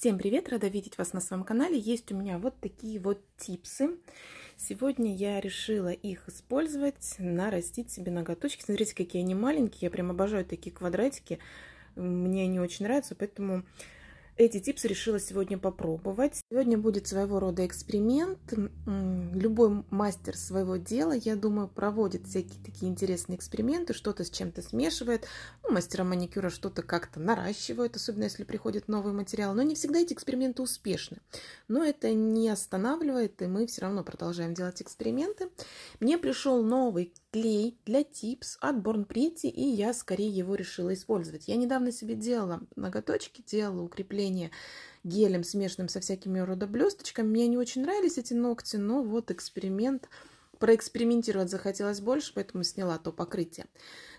Всем привет, рада видеть вас на своем канале. Есть у меня вот такие вот типсы. Сегодня я решила их использовать, нарастить себе ноготочки. Смотрите, какие они маленькие, я прям обожаю такие квадратики. Мне они очень нравятся, поэтому эти типсы решила сегодня попробовать. Сегодня будет своего рода эксперимент. Любой мастер своего дела, я думаю, проводит всякие такие интересные эксперименты, что-то с чем-то смешивает. Ну, мастера маникюра что-то как-то наращивают, особенно если приходит новый материал. Но не всегда эти эксперименты успешны. Но это не останавливает, и мы все равно продолжаем делать эксперименты. Мне пришел новый клей для типс от Born Pretty, и я скорее его решила использовать. Я недавно себе делала ноготочки, делала укрепление гелем, смешанным со всякими родоблесточками. Мне не очень нравились эти ногти, но вот эксперимент проэкспериментировать захотелось больше, поэтому сняла то покрытие.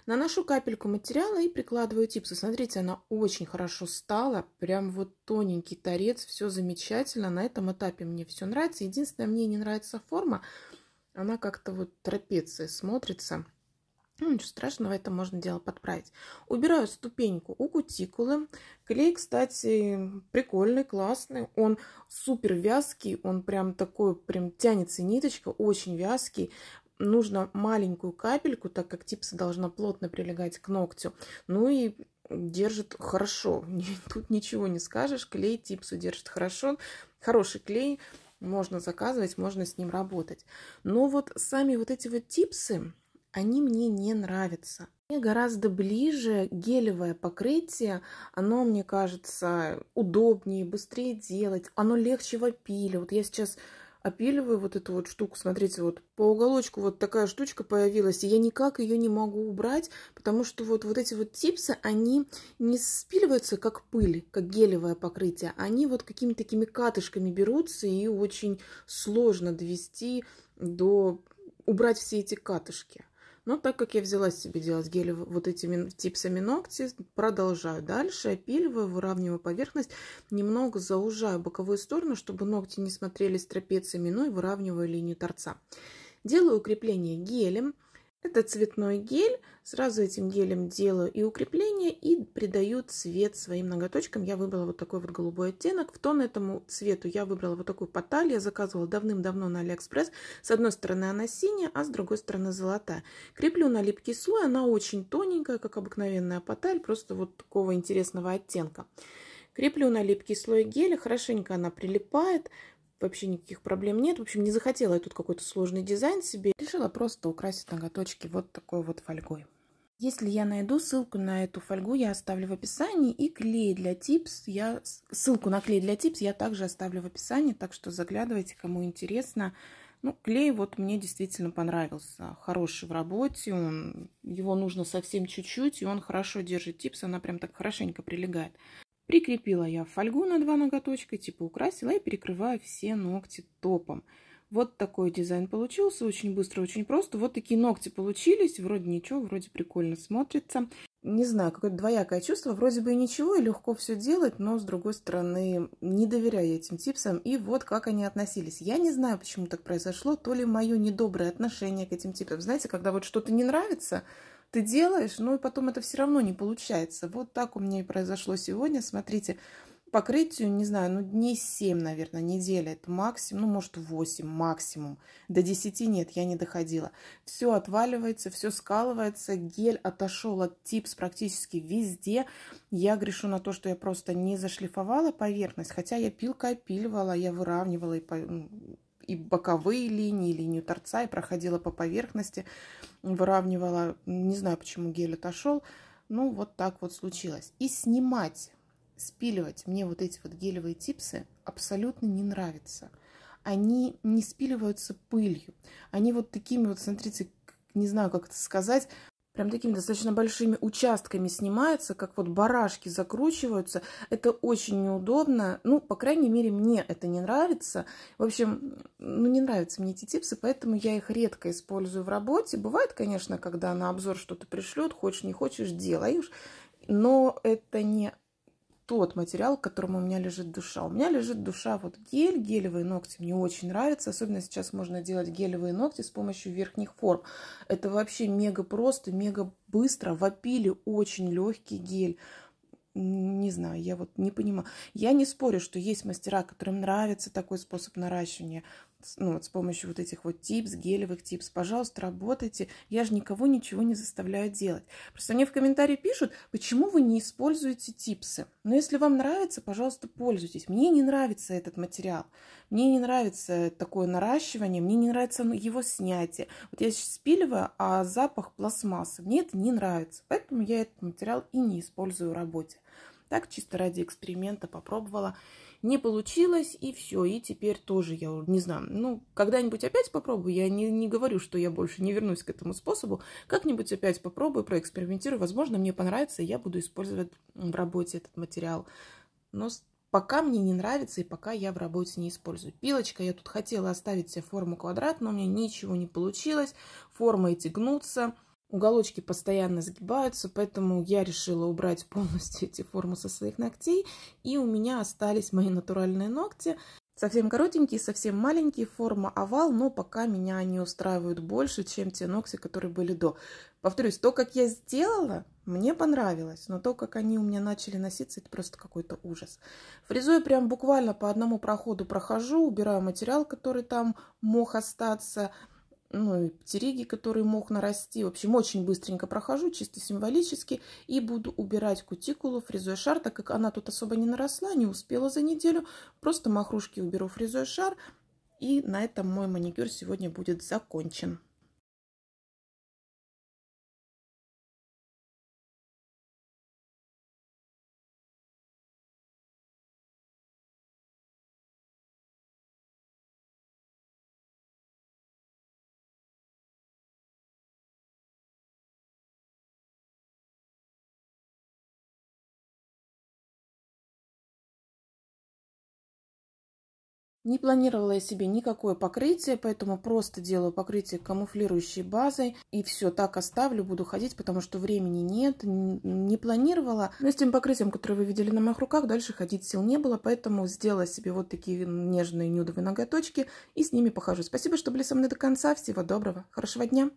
Наношу капельку материала и прикладываю типсу. Смотрите, она очень хорошо стала, прям вот тоненький торец, все замечательно. На этом этапе мне все нравится. Единственное, мне не нравится форма, она как-то вот трапеция смотрится. Ну, ничего страшного, это можно дело подправить. Убираю ступеньку у кутикулы. Клей, кстати, прикольный, классный. Он супер вязкий, он прям такой, прям тянется ниточка, очень вязкий. Нужно маленькую капельку, так как типса должна плотно прилегать к ногтю. Ну и держит хорошо. Тут ничего не скажешь. Клей типсу держит хорошо. Хороший клей можно заказывать, можно с ним работать. Но вот сами вот эти вот типсы, они мне не нравятся. Мне гораздо ближе гелевое покрытие, оно, мне кажется, удобнее, быстрее делать, оно легче в опиле. Вот я сейчас опиливаю вот эту вот штуку. Смотрите, вот по уголочку вот такая штучка появилась, и я никак ее не могу убрать, потому что вот, вот эти вот типсы, они не спиливаются как пыль, как гелевое покрытие, они вот какими-то такими катышками берутся, и очень сложно довести до... убрать все эти катышки. Но так как я взяла себе делать гели вот этими типсами ногти, продолжаю дальше, опиливаю, выравниваю поверхность, немного заужаю боковую сторону, чтобы ногти не смотрелись трапециями, ну и выравниваю линию торца. Делаю укрепление гелем. Это цветной гель. Сразу этим гелем делаю и укрепление, и придаю цвет своим ноготочкам. Я выбрала вот такой вот голубой оттенок. В тон этому цвету я выбрала вот такую поталь. Я заказывала давным-давно на Алиэкспресс. С одной стороны она синяя, а с другой стороны золотая. Креплю на липкий слой. Она очень тоненькая, как обыкновенная поталь. Просто вот такого интересного оттенка. Креплю на липкий слой геля. Хорошенько она прилипает вообще никаких проблем нет. В общем, не захотела я тут какой-то сложный дизайн себе. Решила просто украсить ноготочки вот такой вот фольгой. Если я найду ссылку на эту фольгу, я оставлю в описании. И клей для типс, я ссылку на клей для типс я также оставлю в описании. Так что заглядывайте, кому интересно. Ну, клей вот мне действительно понравился. Хороший в работе, он, его нужно совсем чуть-чуть, и он хорошо держит типс, она прям так хорошенько прилегает. Прикрепила я фольгу на два ноготочка, типа украсила и перекрываю все ногти топом. Вот такой дизайн получился, очень быстро, очень просто. Вот такие ногти получились, вроде ничего, вроде прикольно смотрится. Не знаю, какое-то двоякое чувство, вроде бы и ничего, и легко все делать, но, с другой стороны, не доверяю этим типсам, и вот как они относились. Я не знаю, почему так произошло, то ли мое недоброе отношение к этим типсам. Знаете, когда вот что-то не нравится, ты делаешь, но и потом это все равно не получается. Вот так у меня и произошло сегодня. Смотрите, покрытию, не знаю, ну дней 7, наверное, неделя, это максимум, ну может 8 максимум, до 10 нет, я не доходила. Все отваливается, все скалывается, гель отошел от типс практически везде. Я грешу на то, что я просто не зашлифовала поверхность, хотя я пилкой опиливала, я выравнивала и по и боковые линии, и линию торца, и проходила по поверхности, выравнивала. Не знаю, почему гель отошел. Ну, вот так вот случилось. И снимать, спиливать мне вот эти вот гелевые типсы абсолютно не нравится. Они не спиливаются пылью. Они вот такими вот, смотрите, не знаю, как это сказать, прям такими достаточно большими участками снимается, как вот барашки закручиваются. Это очень неудобно. Ну, по крайней мере, мне это не нравится. В общем, ну, не нравятся мне эти типсы, поэтому я их редко использую в работе. Бывает, конечно, когда на обзор что-то пришлют, хочешь, не хочешь, делаешь. Но это не тот материал, к которому у меня лежит душа. У меня лежит душа вот гель, гелевые ногти мне очень нравится. Особенно сейчас можно делать гелевые ногти с помощью верхних форм. Это вообще мега просто, мега быстро. Вопили очень легкий гель не знаю, я вот не понимаю. Я не спорю, что есть мастера, которым нравится такой способ наращивания ну, вот с помощью вот этих вот типс, гелевых типс, пожалуйста, работайте. Я же никого ничего не заставляю делать. Просто мне в комментарии пишут, почему вы не используете типсы. Но если вам нравится, пожалуйста, пользуйтесь. Мне не нравится этот материал. Мне не нравится такое наращивание, мне не нравится его снятие. Вот я сейчас спиливаю, а запах пластмассы. Мне это не нравится. Поэтому я этот материал и не использую в работе. Так, чисто ради эксперимента попробовала не получилось, и все, и теперь тоже я не знаю, ну, когда-нибудь опять попробую, я не, не говорю, что я больше не вернусь к этому способу, как-нибудь опять попробую, проэкспериментирую, возможно, мне понравится, и я буду использовать в работе этот материал. Но пока мне не нравится и пока я в работе не использую. Пилочка, я тут хотела оставить себе форму квадрат, но у меня ничего не получилось, формы эти гнутся, уголочки постоянно сгибаются, поэтому я решила убрать полностью эти формы со своих ногтей, и у меня остались мои натуральные ногти. Совсем коротенькие, совсем маленькие, форма овал, но пока меня они устраивают больше, чем те ногти, которые были до. Повторюсь, то, как я сделала, мне понравилось, но то, как они у меня начали носиться, это просто какой-то ужас. Фрезой прям буквально по одному проходу прохожу, убираю материал, который там мог остаться, ну, и птериги, который мог нарасти. В общем, очень быстренько прохожу, чисто символически, и буду убирать кутикулу фрезой шар, так как она тут особо не наросла, не успела за неделю. Просто махрушки уберу фрезой шар, и на этом мой маникюр сегодня будет закончен. Не планировала я себе никакое покрытие, поэтому просто делаю покрытие камуфлирующей базой и все, так оставлю, буду ходить, потому что времени нет, не планировала. Но с тем покрытием, которое вы видели на моих руках, дальше ходить сил не было, поэтому сделала себе вот такие нежные нюдовые ноготочки и с ними похожу. Спасибо, что были со мной до конца, всего доброго, хорошего дня!